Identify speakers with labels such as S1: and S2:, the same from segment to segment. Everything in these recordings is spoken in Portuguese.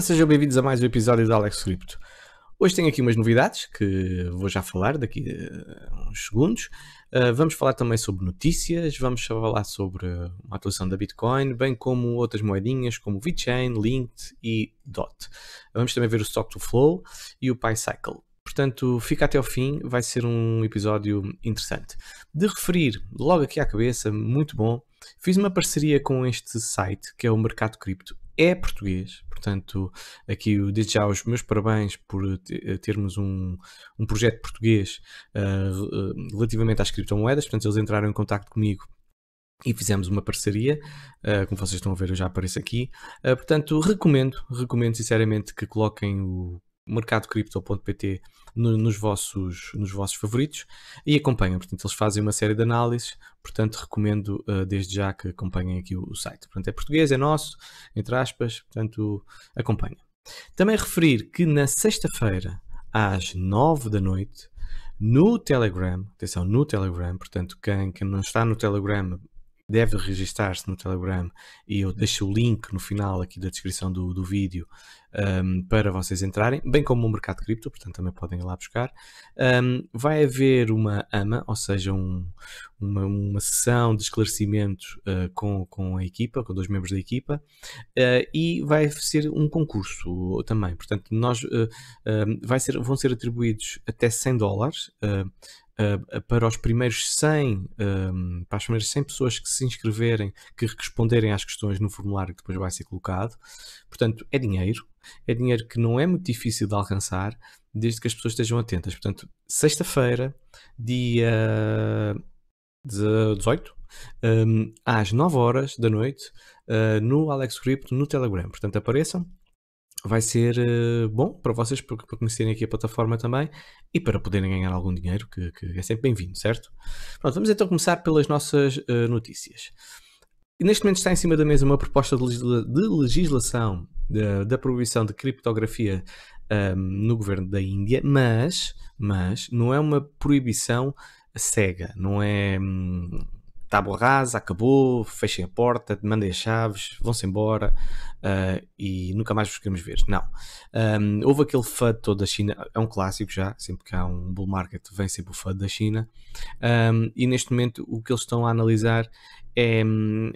S1: Ora, sejam bem-vindos a mais um episódio da Alex Crypto. Hoje tenho aqui umas novidades que vou já falar daqui a uns segundos. Uh, vamos falar também sobre notícias, vamos falar sobre uma atuação da Bitcoin, bem como outras moedinhas como VeChain, Linked e DOT. Vamos também ver o Stock to Flow e o PyCycle. Portanto, fica até ao fim, vai ser um episódio interessante. De referir logo aqui à cabeça, muito bom, fiz uma parceria com este site que é o Mercado Cripto. É português, Portanto, aqui desde já os meus parabéns por eh, termos um, um projeto português uh, relativamente às criptomoedas. Portanto, eles entraram em contato comigo e fizemos uma parceria, uh, como vocês estão a ver eu já apareço aqui, uh, portanto recomendo, recomendo sinceramente que coloquem o mercadocripto.pt no, nos, vossos, nos vossos favoritos e acompanhem. Portanto, eles fazem uma série de análises, portanto, recomendo uh, desde já que acompanhem aqui o, o, site. Portanto, é português, é nosso, entre aspas, portanto, acompanhem. Também referir que na sexta-feira, às nove da noite, no Telegram, atenção, no Telegram, portanto, quem, quem não está no Telegram deve registar-se no Telegram e eu deixo o link no final aqui da descrição do, do vídeo um, para vocês entrarem, bem como o mercado cripto, portanto também podem ir lá buscar. Um, vai haver uma AMA, ou seja, um, uma, uma, sessão de esclarecimento uh, com, com a equipa, com dois membros da equipa, uh, e vai ser um concurso também. Portanto, nós, uh, vai ser, vão ser atribuídos até 100 dólares para os primeiros 100, um, para as primeiras 100 pessoas que se inscreverem, que responderem às questões no formulário que depois vai ser colocado. Portanto, é dinheiro, é dinheiro que não é muito difícil de alcançar, desde que as pessoas estejam atentas. Portanto, sexta-feira, dia 18, um, às 9 horas da noite, uh, no Alex Crypto, no Telegram. Portanto, apareçam, vai ser uh, bom para vocês, para, para conhecerem aqui a plataforma também e para poderem ganhar algum dinheiro, que, que é sempre bem-vindo, certo? Pronto, vamos então começar pelas nossas uh, notícias. Neste momento está em cima da mesa uma proposta de, legisla de legislação da proibição de criptografia um, ehm, no governo da Índia, mas, mas não é uma proibição cega, não é. Hum, tábua rasa, acabou, fechem a porta, mandem as chaves, vão-se embora uh, e nunca mais vos queremos ver. Não. Um, houve aquele FUD todo da China, é um clássico já, sempre que há um bull market vem sempre o FUD da China. Um, e neste momento o que eles estão a analisar é,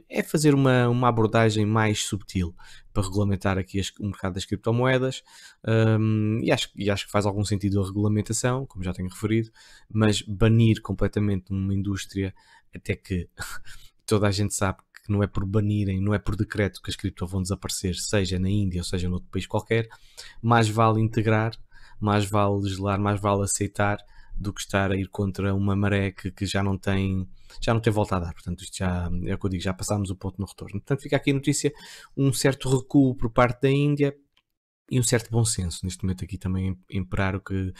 S1: é fazer uma, uma abordagem mais subtil para regulamentar aqui as, o mercado das criptomoedas um, e, acho, e acho que faz algum sentido a regulamentação, como já tenho referido, mas banir completamente uma indústria até que toda a gente sabe que não é por banirem, não é por decreto que as cripto vão desaparecer, seja na Índia ou seja noutro país qualquer, mais vale integrar, mais vale legislar, mais vale aceitar do que estar a ir contra uma maré que, que, já não tem já não tem volta a dar, portanto isto já é o que eu digo, já passámos o ponto no retorno, portanto fica aqui a notícia um certo recuo por parte da Índia e um certo bom senso neste momento aqui também imperar o que uh,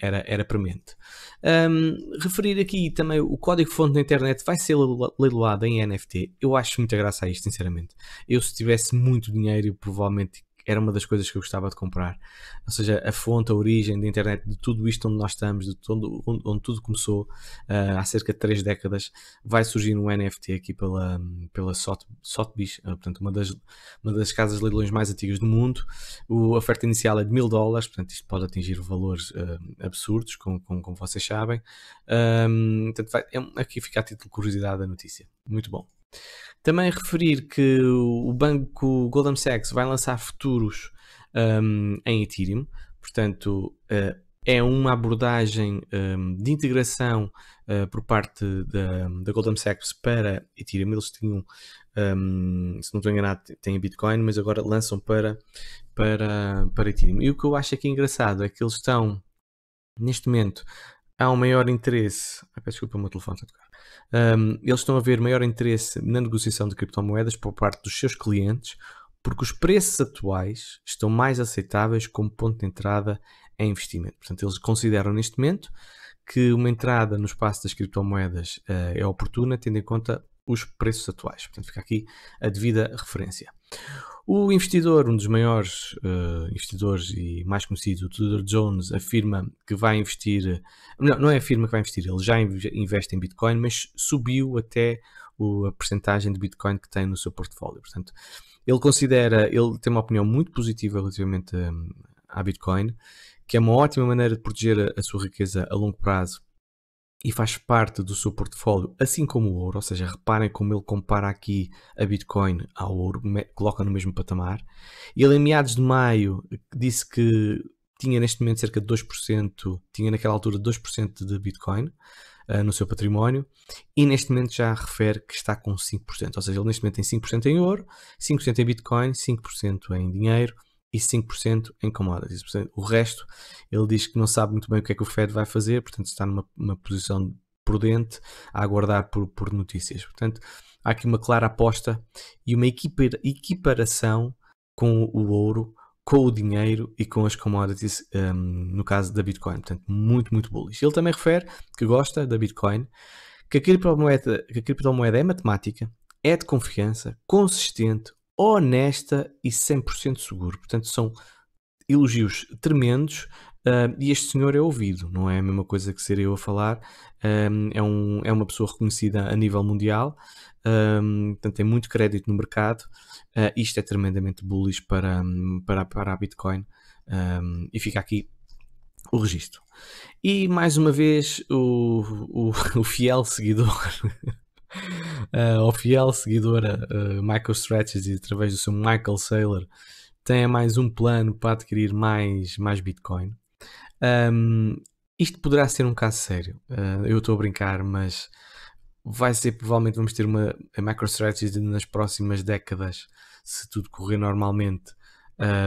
S1: era, era premente. Um, referir aqui também o código-fonte na internet vai ser leiloado em NFT. Eu acho muita graça a isto, sinceramente. Eu, se tivesse muito dinheiro, provavelmente era uma das coisas que eu gostava de comprar. Ou seja, a fonte, a origem da internet, de tudo isto onde nós estamos, de todo, onde, onde tudo começou uh, há cerca de três décadas, vai surgir um NFT aqui pela, pela Sotheby's, uh, ah, portanto, uma das, uma das casas de leilões mais antigas do mundo. O, a oferta inicial é de mil dólares, portanto, isto pode atingir valores uh, absurdos, como, como, como, vocês sabem. Um, portanto, vai, é, aqui fica a título de curiosidade a notícia. Muito bom. Também referir que o banco Goldman Sachs vai lançar futuros um, em Ethereum, portanto, uh, é uma abordagem um, de integração uh, por parte da, da Goldman Sachs para Ethereum. Eles tinham, um, se não estou enganado, têm Bitcoin, mas agora lançam para, para, para Ethereum. E o que eu acho aqui é é engraçado é que eles estão, neste momento, há um maior interesse. Ah, peço desculpa, o meu telefone está a tocar. Um, eles estão a ver maior interesse na negociação de criptomoedas por parte dos seus clientes, porque os preços atuais estão mais aceitáveis como ponto de entrada em investimento. Portanto, eles consideram neste momento que uma entrada no espaço das criptomoedas uh, é oportuna, tendo em conta os preços atuais. Portanto, fica aqui a devida referência. O investidor, um dos maiores uh, investidores e mais conhecido, o Tudor Jones, afirma que vai investir. Não, não é afirma que vai investir, ele já investe em Bitcoin, mas subiu até o, a percentagem de Bitcoin que tem no seu portfólio. Portanto, ele considera, ele tem uma opinião muito positiva relativamente hum, à Bitcoin, que é uma ótima maneira de proteger a, a sua riqueza a longo prazo e faz parte do seu portfólio, assim como o ouro, ou seja, reparem como ele compara aqui a Bitcoin ao ouro, coloca no mesmo patamar. Ele em meados de maio disse que tinha neste momento cerca de 2%, tinha naquela altura 2% de Bitcoin uh, no seu património e neste momento já refere que está com 5%, ou seja, ele neste momento tem 5% em ouro, 5% em Bitcoin, 5% em dinheiro e 5% em commodities. Portanto, o resto, ele diz que não sabe muito bem o que é que o Fed vai fazer, portanto está numa, posição prudente a aguardar por, por, notícias. Portanto, há aqui uma clara aposta e uma equiparação com o ouro, com o dinheiro e com as commodities, um, no caso da Bitcoin. Portanto, muito, muito bullish. Ele também refere que gosta da Bitcoin, que a criptomoeda, é que a criptomoeda é, é matemática, é de confiança, consistente, honesta e 100% seguro. Portanto, são elogios tremendos uh, e este senhor é ouvido, não é a mesma coisa que ser eu a falar. Um, ah, é, um, é uma pessoa reconhecida a nível mundial, um, ah, portanto, tem muito crédito no mercado. Uh, isto é tremendamente bullish para, para, para a Bitcoin um, e fica aqui o registro. E mais uma vez, o, o, o fiel seguidor a eh, fiel seguidora uh, eh, eh, MicroStrategy, através do seu Michael Saylor, tenha mais um plano para adquirir mais, mais Bitcoin. Um, isto poderá ser um caso sério. Uh, eu estou a brincar, mas vai ser provavelmente vamos ter uma a MicroStrategy nas próximas décadas, se tudo correr normalmente,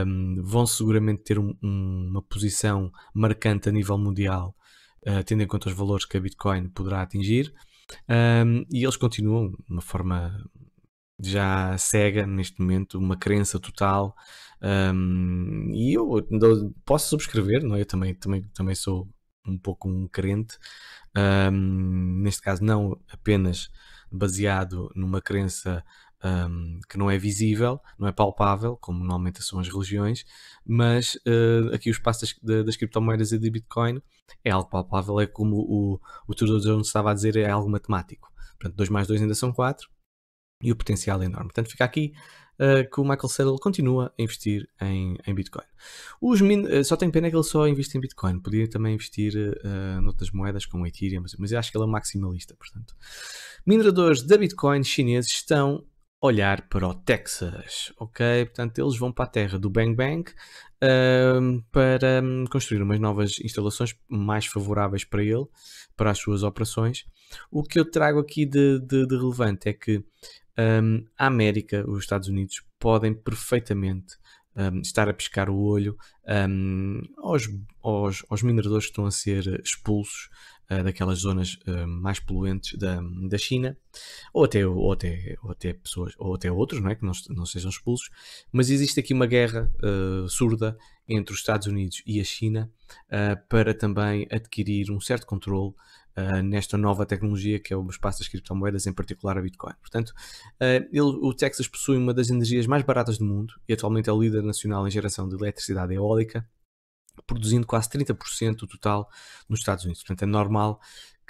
S1: um, vão seguramente ter um, uma posição marcante a nível mundial, uh, tendo em conta os valores que a Bitcoin poderá atingir. Um, e eles continuam, de uma forma já cega neste momento, uma crença total. Um, e eu posso subscrever, não é? Eu também, também, também sou um pouco um crente. Um, neste caso, não apenas baseado numa crença um, que não é visível, não é palpável, como normalmente são as religiões, mas uh, aqui os passos das, das, criptomoedas e de Bitcoin é algo palpável, é como o, o Tudor Jones estava a dizer, é algo matemático. Portanto, 2 mais 2 ainda são 4 e o potencial é enorme. Portanto, fica aqui uh, que o Michael Saddle continua a investir em, em Bitcoin. Min, uh, só tenho pena é que ele só investe em Bitcoin, podia também investir uh, noutras moedas como Ethereum, mas, mas eu acho que ele é maximalista. Portanto, mineradores da Bitcoin chineses estão olhar para o Texas, ok? Portanto, eles vão para a terra do Bang Bang para hum, construir umas novas instalações mais favoráveis para ele, para as suas operações. O que eu trago aqui de, de, de relevante é que um, a América, os Estados Unidos, podem perfeitamente hum, estar a piscar o olho hum, aos, aos, aos mineradores que estão a ser expulsos eh, daquelas zonas eh, mais poluentes da, da China, ou até, ou, até, ou até pessoas, ou até outros, não é? que não, não sejam expulsos, mas existe aqui uma guerra uh, surda entre os Estados Unidos e a China uh, para também adquirir um certo controle uh, nesta nova tecnologia que é o espaço das criptomoedas, em particular a Bitcoin. Portanto, ele, o Texas possui uma das energias mais baratas do mundo e atualmente é o líder nacional em geração de eletricidade eólica produzindo quase 30% do total nos Estados Unidos. Portanto, é normal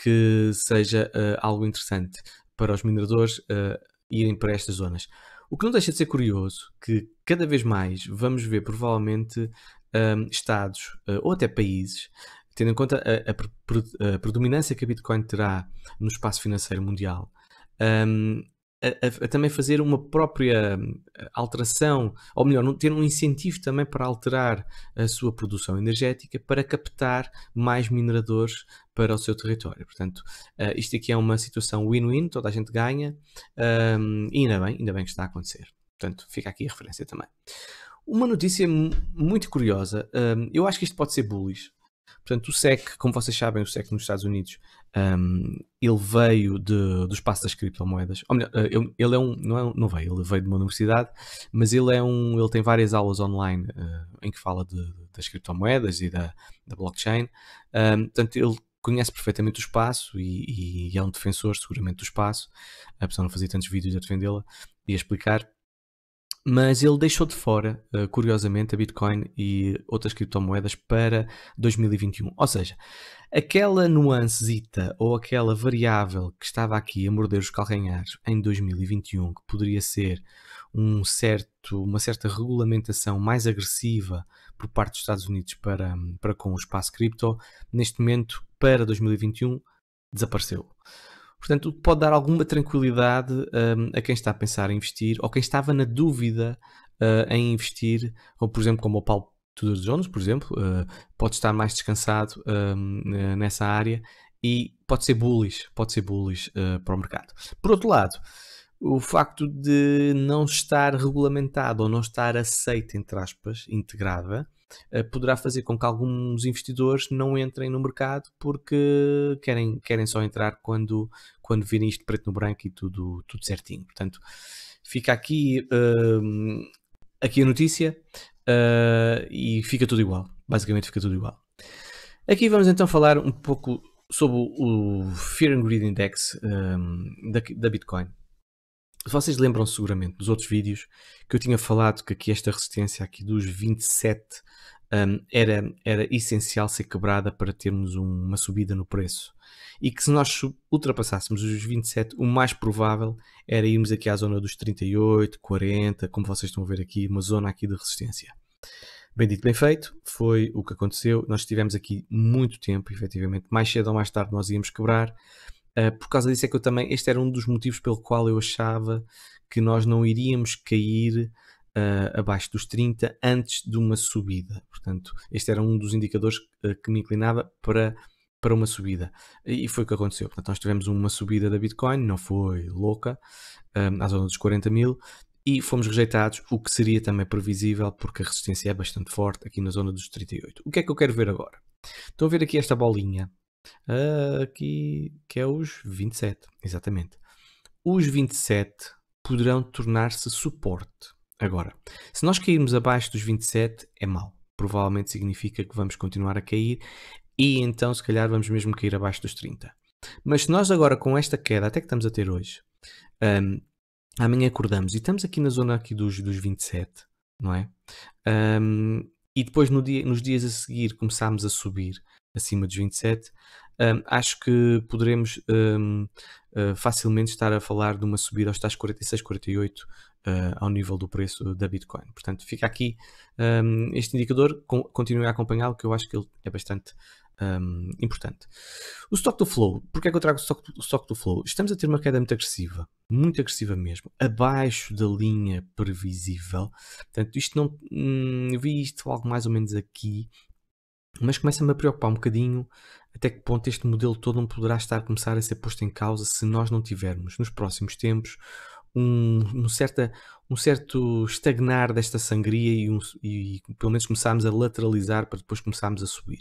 S1: que seja uh, algo interessante para os mineradores uh, irem para estas zonas. O que não deixa de ser curioso que cada vez mais vamos ver provavelmente um, ehm, estados uh, ou até países tendo em conta a, a, a, predominância que a Bitcoin terá no espaço financeiro mundial, um, ehm, a, a, também fazer uma própria hum, alteração, ou melhor, ter um incentivo também para alterar a sua produção energética para captar mais mineradores para o seu território. Portanto, uh, isto aqui é uma situação win-win, toda a gente ganha, um, e ainda bem, ainda bem que está a acontecer. Portanto, fica aqui a referência também. Uma notícia muito curiosa, um, eu acho que isto pode ser bullish, Portanto, o SEC, como vocês sabem, o SEC nos Estados Unidos, um, ele veio de, do espaço das criptomoedas. Ou melhor, ele, eh, ele é um, não, é um, não veio, ele veio de uma universidade, mas ele é um, ele tem várias aulas online uh, em que fala de, das criptomoedas e da, da blockchain. Um, portanto, ele conhece perfeitamente o espaço e, e, é um defensor seguramente do espaço, apesar de não fazer tantos vídeos a defendê-la e a explicar mas ele deixou de fora, eh, curiosamente, a Bitcoin e outras criptomoedas para 2021. Ou seja, aquela nuancezita ou aquela variável que estava aqui a morder os calcanhares em 2021, que poderia ser um certo, uma certa regulamentação mais agressiva por parte dos Estados Unidos para, para com o espaço cripto, neste momento, para 2021, desapareceu. Portanto, pode dar alguma tranquilidade um, a quem está a pensar em investir ou quem estava na dúvida uh, em investir, ou por exemplo, como o Paulo Tudor Jones, por exemplo, uh, pode estar mais descansado hum, eh, nessa área e pode ser bullish, pode ser bullish uh, para o mercado. Por outro lado, o facto de não estar regulamentado ou não estar aceito, entre aspas, integrada, eh, poderá fazer com que alguns investidores não entrem no mercado porque querem, querem só entrar quando, quando virem isto preto no branco e tudo, tudo certinho. Portanto, fica aqui, uh, aqui a notícia uh, e fica tudo igual. Basicamente fica tudo igual. Aqui vamos então falar um pouco sobre o Fear and Greed Index um, ehm, da, da Bitcoin. Vocês lembram -se seguramente dos outros vídeos que eu tinha falado que aqui esta resistência aqui dos 27 um, era, era essencial ser quebrada para termos um, uma subida no preço. E que se nós ultrapassássemos os 27, o mais provável era irmos aqui à zona dos 38, 40, como vocês estão a ver aqui, uma zona aqui de resistência. Bem dito, bem feito, foi o que aconteceu. Nós estivemos aqui muito tempo, efetivamente, mais cedo ou mais tarde nós íamos quebrar Uh, por causa disso é que eu também. Este era um dos motivos pelo qual eu achava que nós não iríamos cair Uh, abaixo dos 30 antes de uma subida. Portanto, este era um dos indicadores uh, que me inclinava para, para uma subida. E foi o que aconteceu. Portanto, nós tivemos uma subida da Bitcoin, não foi louca, na à zona dos 40 mil, e fomos rejeitados, o que seria também previsível, porque a resistência é bastante forte aqui na zona dos 38. O que é que eu quero ver agora? Estão a ver aqui esta bolinha Uh, aqui, que é os 27, exatamente. Os 27 poderão tornar-se suporte. Agora, se nós cairmos abaixo dos 27, é mau. Provavelmente significa que vamos continuar a cair e então, se calhar, vamos mesmo cair abaixo dos 30. Mas se nós agora, com esta queda, até que estamos a ter hoje, um, amanhã acordamos e estamos aqui na zona aqui dos, dos 27, não é? Um, e depois no dia, nos dias a seguir começámos a subir, acima dos 27, um, acho que poderemos um, uh, eh, facilmente estar a falar de uma subida aos tais 46, 48 uh, ao nível do preço da Bitcoin. Portanto, fica aqui um, este indicador, continue a acompanhá-lo, que eu acho que ele é bastante hum, importante. O stock do flow, porque é que eu trago o stock, o stock do flow? Estamos a ter uma queda muito agressiva, muito agressiva mesmo, abaixo da linha previsível. Portanto, isto não. Hum, vi isto algo mais ou menos aqui, mas começa-me a preocupar um bocadinho até que ponto este modelo todo não poderá estar a começar a ser posto em causa se nós não tivermos nos próximos tempos um, um, certa, um certo estagnar desta sangria e, um, e, pelo menos começarmos a lateralizar para depois começarmos a subir.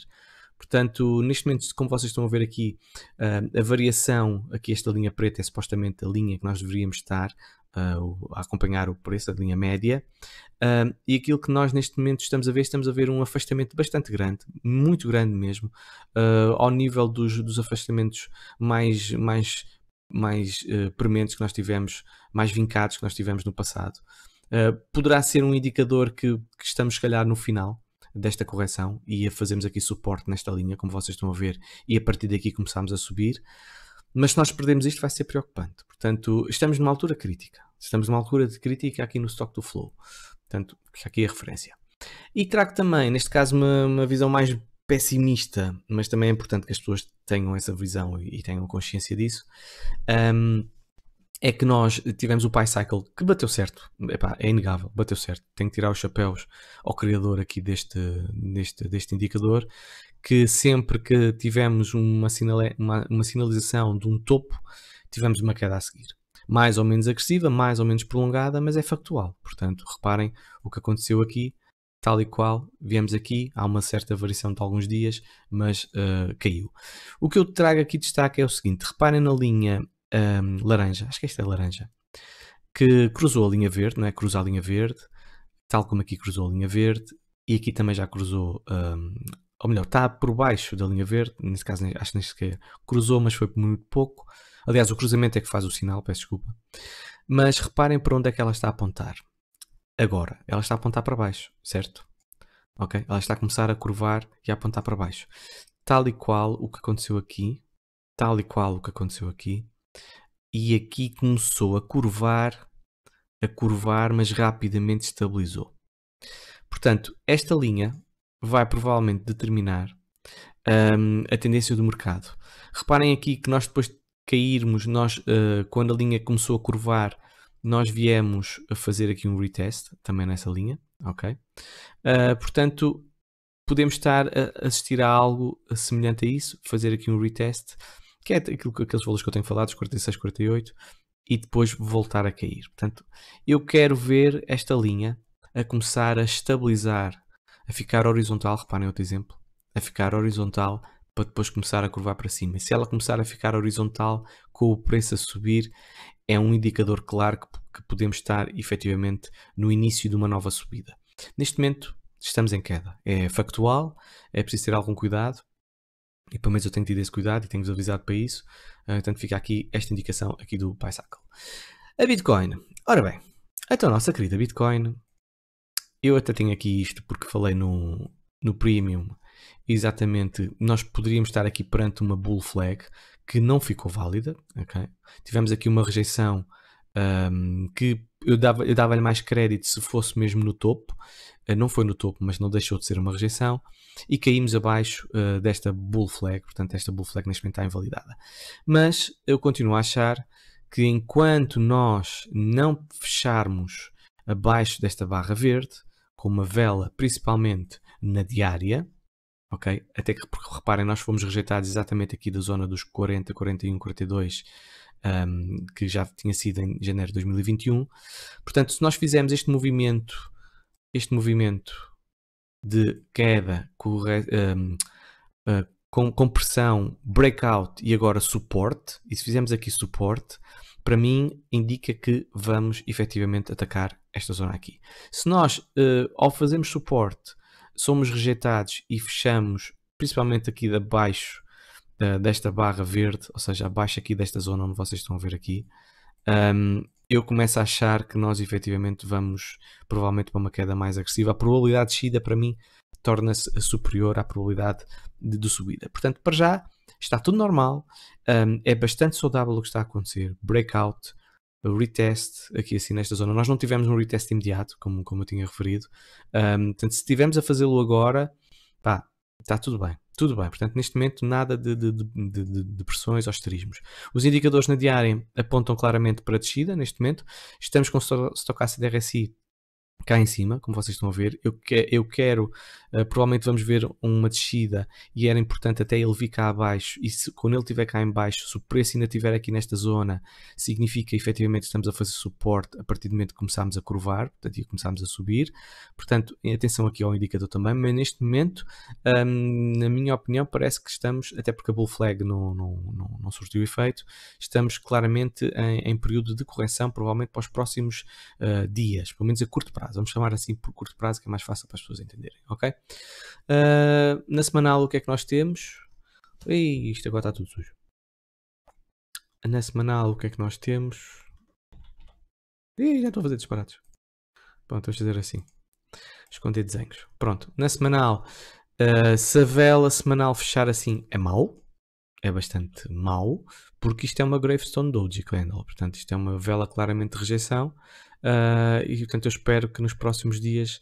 S1: Portanto, neste momento, como vocês estão a ver aqui, ah, a variação, aqui esta linha preta é supostamente a linha que nós deveríamos estar, a acompanhar o preço da linha média. Uh, e aquilo que nós neste momento estamos a ver, estamos a ver um afastamento bastante grande, muito grande mesmo, uh, ao nível dos, dos afastamentos mais, mais, mais uh, prementes que nós tivemos, mais vincados que nós tivemos no passado. Ah, poderá ser um indicador que, que estamos, se calhar, no final desta correção e fazemos aqui suporte nesta linha, como vocês estão a ver, e a partir daqui começamos a subir. Mas se nós perdemos isto, vai ser preocupante. Portanto, estamos numa altura crítica. Estamos numa altura de crítica aqui no stock do Flow. Portanto, aqui é a referência. E trago também, neste caso, uma, uma, visão mais pessimista, mas também é importante que as pessoas tenham essa visão e, e tenham consciência disso. Um, é que nós tivemos o Pi Cycle que bateu certo, Epá, é inegável, bateu certo. Tenho que tirar os chapéus ao criador aqui deste, deste, deste indicador que sempre que tivemos uma, sinale, uma, uma sinalização de um topo, tivemos uma queda a seguir. Mais ou menos agressiva, mais ou menos prolongada, mas é factual. Portanto, reparem o que aconteceu aqui, tal e qual, viemos aqui, há uma certa variação de alguns dias, mas uh, caiu. O que eu trago aqui de destaque é o seguinte, reparem na linha um, ehm, laranja, acho que esta é laranja, que cruzou a linha verde, não é? Cruza a linha verde, tal como aqui cruzou a linha verde, e aqui também já cruzou um, ehm, ou melhor, está por baixo da linha verde, nesse caso acho que nem sequer cruzou, mas foi por muito pouco. Aliás, o cruzamento é que faz o sinal, peço desculpa. Mas reparem para onde é que ela está a apontar. Agora, ela está a apontar para baixo, certo? Ok? Ela está a começar a curvar e a apontar para baixo. Tal e qual o que aconteceu aqui, tal e qual o que aconteceu aqui, e aqui começou a curvar, a curvar, mas rapidamente estabilizou. Portanto, esta linha vai provavelmente determinar um, a tendência do mercado. Reparem aqui que nós depois de cairmos, nós, uh, quando a linha começou a curvar, nós viemos a fazer aqui um retest também nessa linha, ok? Uh, portanto, podemos estar a assistir a algo semelhante a isso, fazer aqui um retest, que é aquilo, aqueles valores que eu tenho falado, os 46, 48, e depois voltar a cair. Portanto, eu quero ver esta linha a começar a estabilizar a ficar horizontal, reparem outro exemplo, a ficar horizontal para depois começar a curvar para cima. E se ela começar a ficar horizontal com o preço a subir, é um indicador claro que, que podemos estar efetivamente no início de uma nova subida. Neste momento estamos em queda. É factual, é preciso ter algum cuidado, e pelo menos eu tenho tido esse cuidado e tenho-vos avisado para isso. portanto, ah, fica aqui esta indicação aqui do Pycycle. A Bitcoin. Ora bem, então a nossa querida Bitcoin eu até tenho aqui isto porque falei no, no Premium. Exatamente, nós poderíamos estar aqui perante uma bull flag que não ficou válida. Okay? Tivemos aqui uma rejeição um, que eu dava-lhe dava mais crédito se fosse mesmo no topo. Uh, não foi no topo, mas não deixou de ser uma rejeição. E caímos abaixo uh, desta bull flag. Portanto, esta bull flag neste momento está invalidada. Mas eu continuo a achar que enquanto nós não fecharmos abaixo desta barra verde, com uma vela, principalmente na diária, ok? Até que, porque, reparem, nós fomos rejeitados exatamente aqui da zona dos 40, 41, 42, um, hum, que já tinha sido em janeiro de 2021. Portanto, se nós fizermos este movimento, este movimento de queda, corre, um, uh, eh, com compressão, breakout e agora suporte, e se fizermos aqui suporte, para mim indica que vamos efetivamente atacar esta zona aqui. Se nós, eh, ao fazermos suporte, somos rejeitados e fechamos, principalmente aqui de abaixo desta barra verde, ou seja, abaixo aqui desta zona onde vocês estão a ver aqui, um, eu começo a achar que nós efetivamente vamos provavelmente para uma queda mais agressiva. A probabilidade de descida para mim torna-se superior à probabilidade de, de subida. Portanto, para já está tudo normal. Um, é bastante saudável o que está a acontecer. Breakout, retest, aqui assim nesta zona. Nós não tivemos um retest imediato, como, como eu tinha referido. Um, portanto, se estivermos a fazê-lo agora, pá, está tudo bem. Tudo bem, portanto, neste momento nada de, de, de, de depressões ou asterismos. Os indicadores na diária apontam claramente para descida neste momento. Estamos com o Stochastic RSI cá em cima, como vocês estão a ver, eu, que, eu quero, uh, provavelmente vamos ver uma descida e era importante até ele vir cá abaixo e se, quando ele estiver cá em baixo, se o preço ainda estiver aqui nesta zona, significa efetivamente estamos a fazer suporte a partir do momento que começámos a curvar, portanto e começámos a subir, portanto atenção aqui ao indicador também, mas neste momento um, na minha opinião parece que estamos, até porque a bull flag não, não, não, não surtiu efeito, estamos claramente em, em, período de correção provavelmente para os próximos uh, dias, pelo menos a curto prazo prazo. Vamos chamar assim por curto prazo, que é mais fácil para as pessoas entenderem, ok? Uh, na semanal, o que é que nós temos? Ui, isto agora está tudo sujo. Na semanal, o que é que nós temos? Ih, já estou a fazer disparados. Pronto, vamos fazer assim. Esconder desenhos. Pronto, na semanal, uh, se a vela semanal fechar assim é mau, é bastante mau, porque isto é uma Gravestone Doji Candle, portanto isto é uma vela claramente de rejeição, Uh, e portanto eu espero que nos próximos dias,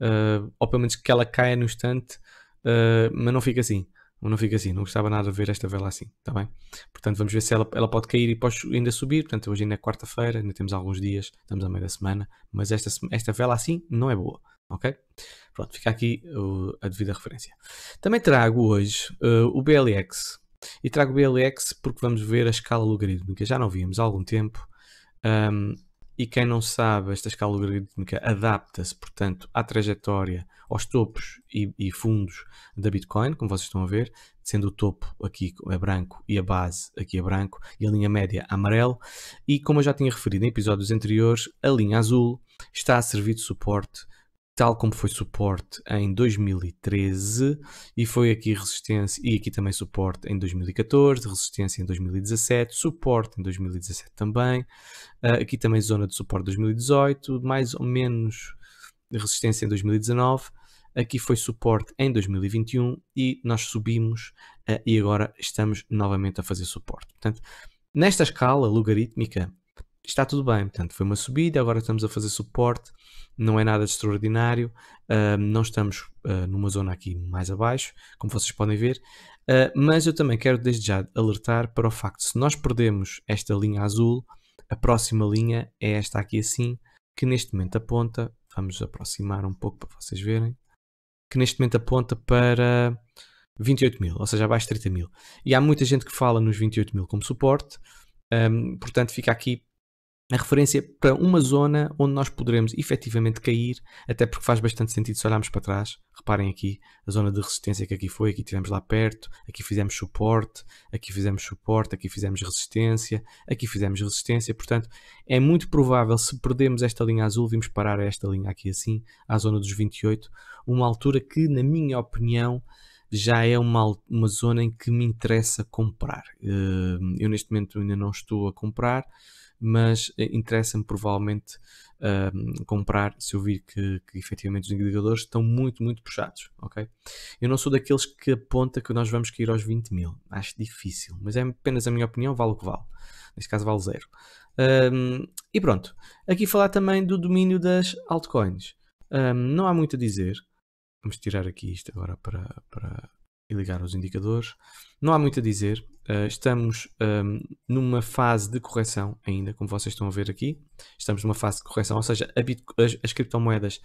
S1: uh, ou pelo menos que ela caia no instante, uh, mas não fica assim. Não fica assim, não gostava nada de ver esta vela assim, está bem? Portanto, vamos ver se ela, ela pode cair e pode ainda subir. Portanto, hoje ainda é quarta-feira, ainda temos alguns dias, estamos a meio da semana, mas esta, esta vela assim não é boa, ok? Pronto, fica aqui a devida referência. Também trago hoje o BLX, e trago o BLX porque vamos ver a escala logarítmica. Já não víamos há algum tempo. Um, e quem não sabe, esta escala logarítmica adapta-se, portanto, à trajetória, aos topos e, e, fundos da Bitcoin, como vocês estão a ver, sendo o topo aqui é branco e a base aqui é branco e a linha média amarelo. E como eu já tinha referido em episódios anteriores, a linha azul está a servir de suporte tal como foi suporte em 2013 e foi aqui resistência e aqui também suporte em 2014, resistência em 2017, suporte em 2017 também, uh, aqui também zona de suporte 2018, mais ou menos resistência em 2019, aqui foi suporte em 2021 e nós subimos uh, e agora estamos novamente a fazer suporte. Portanto, nesta escala logarítmica está tudo bem, portanto foi uma subida, agora estamos a fazer suporte não é nada de extraordinário, uh, não estamos uh, numa zona aqui mais abaixo, como vocês podem ver, uh, mas eu também quero desde já alertar para o facto, de se nós perdemos esta linha azul, a próxima linha é esta aqui assim, que neste momento aponta, vamos aproximar um pouco para vocês verem, que neste momento aponta para 28 mil, ou seja, abaixo de 30 mil. E há muita gente que fala nos 28 mil como suporte, um, portanto fica aqui a referência para uma zona onde nós poderemos efetivamente cair, até porque faz bastante sentido se olharmos para trás. Reparem aqui a zona de resistência que aqui foi, aqui tivemos lá perto, aqui fizemos suporte, aqui fizemos suporte, aqui fizemos resistência, aqui fizemos resistência. Portanto, é muito provável se perdermos esta linha azul, vimos parar esta linha aqui assim, à zona dos 28, uma altura que, na minha opinião, já é uma, uma zona em que me interessa comprar. Hum, eu neste momento ainda não estou a comprar mas eh, interessa-me provavelmente comprar se eu vir que, que efetivamente os indicadores estão muito, muito puxados, ok? Eu não sou daqueles que aponta que nós vamos cair aos 20 mil, acho difícil, mas é apenas a minha opinião, vale o que vale. Neste caso vale zero. Um, e pronto, aqui falar também do domínio das altcoins. Um, não há muito a dizer. Vamos tirar aqui isto agora para, para e ligar os indicadores. Não há muito a dizer, uh, estamos um, numa fase de correção ainda, como vocês estão a ver aqui. Estamos numa fase de correção, ou seja, as, as, criptomoedas,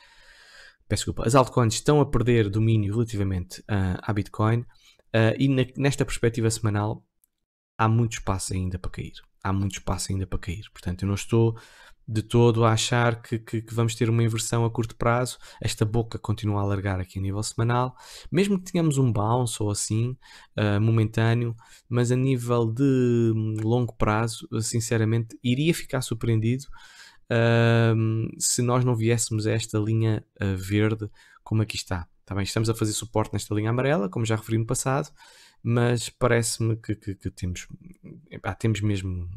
S1: peço desculpa, as altcoins estão a perder domínio relativamente uh, à Bitcoin uh, e na, nesta perspectiva semanal há muito espaço ainda para cair. Há muito espaço ainda para cair. Portanto, eu não estou de todo a achar que, que, que, vamos ter uma inversão a curto prazo. Esta boca continua a largar aqui a nível semanal, mesmo que tenhamos um bounce ou assim, uh, momentâneo, mas a nível de hum, longo prazo, sinceramente, iria ficar surpreendido uh, se nós não viéssemos a esta linha uh, verde como aqui está. Tá bem? Estamos a fazer suporte nesta linha amarela, como já referi no passado, mas parece-me que, que, que, temos, epá, temos mesmo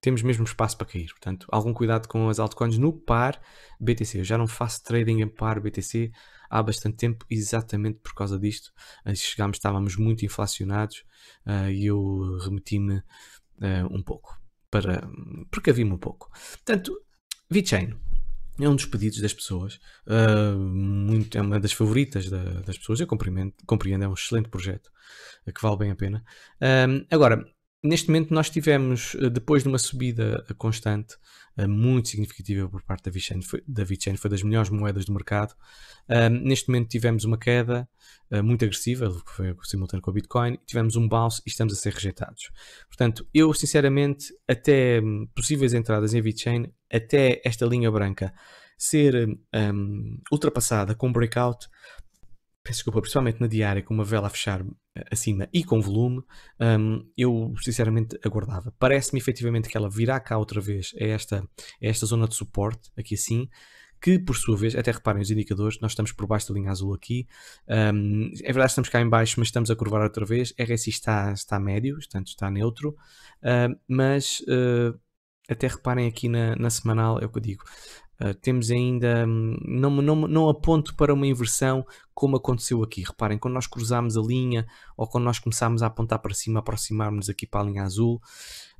S1: temos mesmo espaço para cair. Portanto, algum cuidado com as altcoins no par BTC. Eu já não faço trading em par BTC há bastante tempo, exatamente por causa disto. Chegámos, estávamos muito inflacionados uh, e eu remeti-me uh, um pouco para havia me um pouco. Portanto, VeChain é um dos pedidos das pessoas, uh, muito, é uma das favoritas da, das pessoas. Eu compreendo, compreendo, é um excelente projeto que vale bem a pena. agora, neste momento nós tivemos, eh, depois de uma subida eh, constante, eh, muito significativa por parte da VeChain, foi, da VeChain, foi das melhores moedas do mercado. Um, neste momento tivemos uma queda muito agressiva, que foi simultâneo com a Bitcoin, tivemos um bounce e estamos a ser rejeitados. Portanto, eu sinceramente, até hum, possíveis entradas em VeChain, até esta linha branca ser um, hum, ultrapassada com breakout, peço desculpa, principalmente na diária, com uma vela a fechar eh, acima e com volume, um, eu sinceramente aguardava. Parece-me efetivamente que ela virá cá outra vez a esta, a esta zona de suporte, aqui assim, que por sua vez, até reparem os indicadores, nós estamos por baixo da linha azul aqui, um, é verdade estamos cá em baixo, mas estamos a curvar outra vez, RSI está, está médio, portanto está neutro, hum, mas... Uh, até reparem aqui na, na semanal, é o que eu digo. Ah, temos ainda. Hum, não, não, não aponto para uma inversão como aconteceu aqui. Reparem, quando nós cruzámos a linha ou quando nós começámos a apontar para cima, aproximarmos aqui para a linha azul,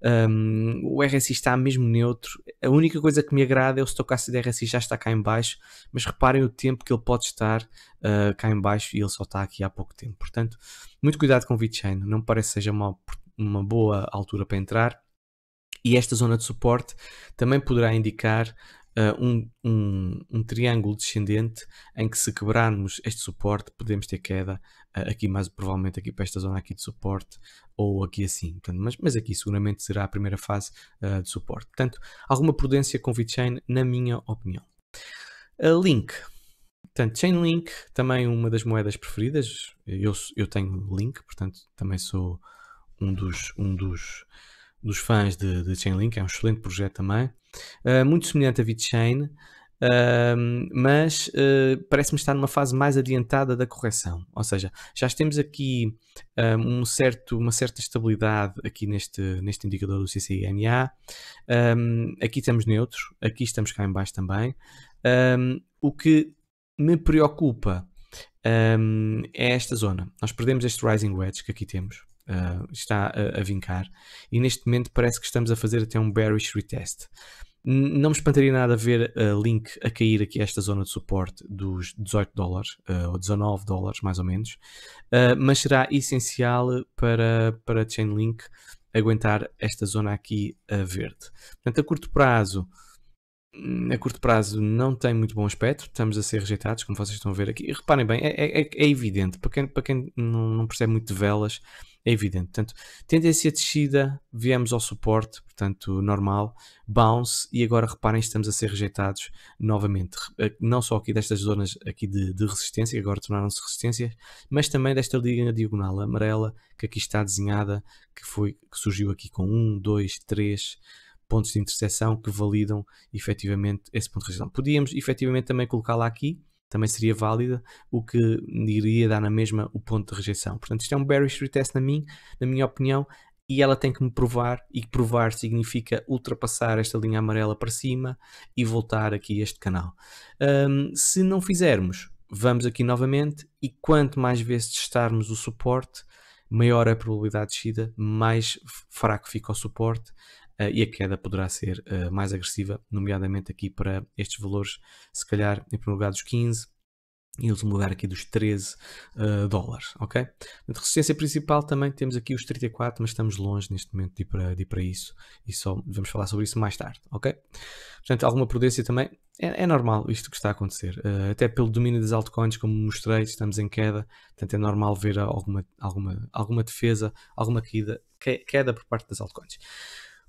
S1: um, o RSI está mesmo neutro. A única coisa que me agrada é o stochastic de RSI já está cá em baixo, mas reparem o tempo que ele pode estar uh, cá em baixo e ele só está aqui há pouco tempo. Portanto, muito cuidado com o VeChain. Não me parece que seja uma, uma boa altura para entrar e esta zona de suporte também poderá indicar eh, um, um, um, triângulo descendente em que se quebrarmos este suporte podemos ter queda uh, aqui mais provavelmente aqui para esta zona aqui de suporte ou aqui assim, portanto, mas, mas aqui seguramente será a primeira fase uh, de suporte. Portanto, alguma prudência com VeChain na minha opinião. A Link, Portanto, Chainlink, também uma das moedas preferidas. Eu, eu tenho Link, portanto, também sou um dos, um dos, dos fãs de, de Chainlink. É um excelente projeto também. Ah, muito semelhante a VeChain, um, mas uh, parece-me estar numa fase mais adiantada da correção, ou seja, já temos aqui um certo, uma certa estabilidade aqui neste, neste indicador do CCIMA, um, aqui estamos neutros, aqui estamos cá em baixo também, o que me preocupa é esta zona, nós perdemos este rising wedge que aqui temos, uh, está a, a, vincar. E neste momento parece que estamos a fazer até um bearish retest. Não me espantaria nada ver a uh, Link a cair aqui a esta zona de suporte dos 18 dólares, uh, ou 19 dólares mais ou menos, ah, mas será essencial para, para Chainlink aguentar esta zona aqui a verde. Portanto, a curto prazo, hum, a curto prazo não tem muito bom aspecto, estamos a ser rejeitados, como vocês estão a ver aqui. E reparem bem, é, é, é evidente, para quem, para quem não, não percebe muito de velas, é evidente. Portanto, tendência descida, viemos ao suporte, portanto, normal, bounce, e agora reparem, estamos a ser rejeitados novamente. Eh, não só aqui destas zonas aqui de, de resistência, agora tornaram-se resistências, mas também desta linha diagonal amarela que aqui está desenhada, que, foi, que surgiu aqui com 1, 2, 3 pontos de interseção que validam efetivamente esse ponto de resistência. Podíamos efetivamente também colocá-la aqui, também seria válida, o que iria dar na mesma o ponto de rejeição. Portanto, isto é um bearish retest na, mim, na minha opinião, e ela tem que me provar, e provar significa ultrapassar esta linha amarela para cima e voltar aqui este canal. Um, se não fizermos, vamos aqui novamente, e quanto mais vezes testarmos o suporte, maior a probabilidade de descida, mais fraco fica o suporte. Eh, e a queda poderá ser eh, mais agressiva, nomeadamente aqui para estes valores, se calhar em primeiro lugar dos 15 e último lugar aqui dos 13 uh, eh, dólares, ok? Portanto, resistência principal também temos aqui os 34, mas estamos longe neste momento de ir para, de ir para isso e só vamos falar sobre isso mais tarde, ok? Portanto, alguma prudência também, é, é normal isto que está a acontecer, uh, até pelo domínio das altcoins, como mostrei, estamos em queda, portanto é normal ver alguma, alguma, alguma defesa, alguma queda, queda por parte das altcoins.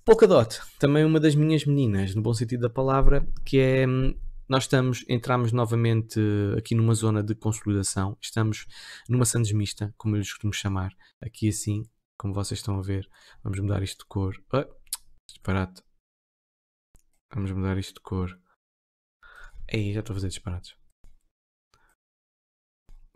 S1: Polkadot, também uma das minhas meninas, no bom sentido da palavra, que é hum, nós estamos, entramos novamente aqui numa zona de consolidação, estamos numa sandes mista, como eu lhes costumo chamar, aqui assim, como vocês estão a ver, vamos mudar isto de cor, oh, disparate, vamos mudar isto de cor, aí já estou a fazer disparates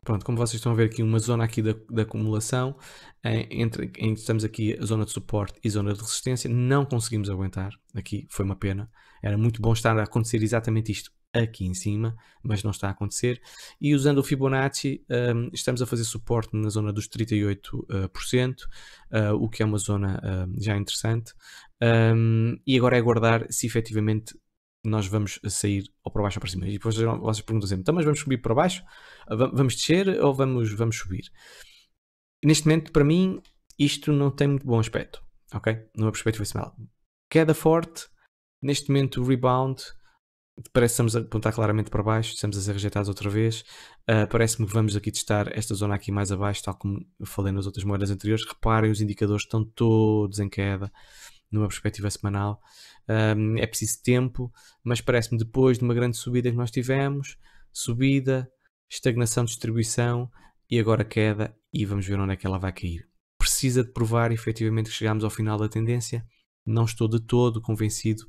S1: pronto, como vocês estão a ver aqui, uma zona aqui da, da acumulação, em, eh, entre, em, estamos aqui a zona de suporte e zona de resistência, não conseguimos aguentar, aqui foi uma pena, era muito bom estar a acontecer exatamente isto aqui em cima, mas não está a acontecer, e usando o Fibonacci um, ehm, estamos a fazer suporte na zona dos 38%, uh, eh, eh, o que é uma zona uh, já interessante, um, ehm, e agora é aguardar se efetivamente nós vamos sair ou para baixo ou para cima. E depois vocês perguntam sempre, então mas vamos subir para baixo? Ah, vamos descer ou vamos, vamos subir? Neste momento, para mim, isto não tem muito bom aspecto, ok? Numa perspectiva semanal. Assim, queda forte, neste momento rebound, parece que estamos a apontar claramente para baixo, estamos a ser rejeitados outra vez. Uh, Parece-me que vamos aqui testar esta zona aqui mais abaixo, tal como falei nas outras moedas anteriores. Reparem, os indicadores estão todos em queda numa perspectiva semanal. Um, é preciso tempo, mas parece-me depois de uma grande subida que nós tivemos, subida, estagnação, de distribuição e agora queda e vamos ver onde é que ela vai cair. Precisa de provar efetivamente que chegamos ao final da tendência. Não estou de todo convencido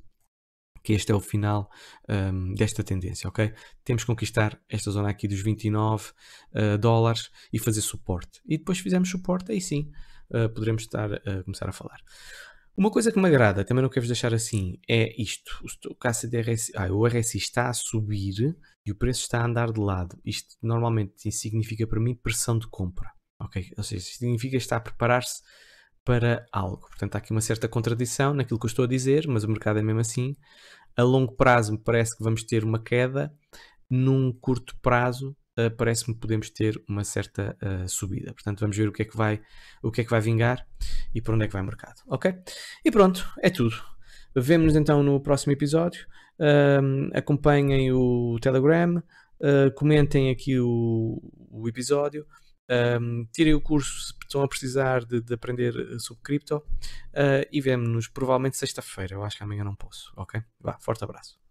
S1: que este é o final um, desta tendência, ok? Temos que conquistar esta zona aqui dos 29 uh, ah, dólares e fazer suporte. E depois fizemos suporte, aí sim uh, poderemos estar a uh, começar a falar. Uma coisa que me agrada, também não quero deixar assim, é isto. O KCDRS, ah, o RSI está a subir e o preço está a andar de lado. Isto normalmente significa para mim pressão de compra. Ok? Ou seja, significa estar a preparar-se para algo. Portanto, há aqui uma certa contradição naquilo que eu estou a dizer, mas o mercado é mesmo assim. A longo prazo me parece que vamos ter uma queda, num curto prazo eh, parece-me podemos ter uma certa uh, subida. Portanto, vamos ver o que é que vai, o que é que vai vingar e por onde é que vai o mercado, ok? E pronto, é tudo. Vemo-nos então no próximo episódio. acompanhem o Telegram, uh, comentem aqui o, o episódio. Um, tirem o curso se estão a precisar de, de aprender sobre cripto uh, e vemo-nos provavelmente sexta-feira. Eu acho que amanhã não posso, ok? Vá, forte abraço.